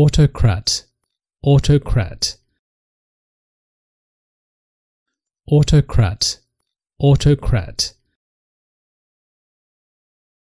autocrat, autocrat, autocrat, autocrat.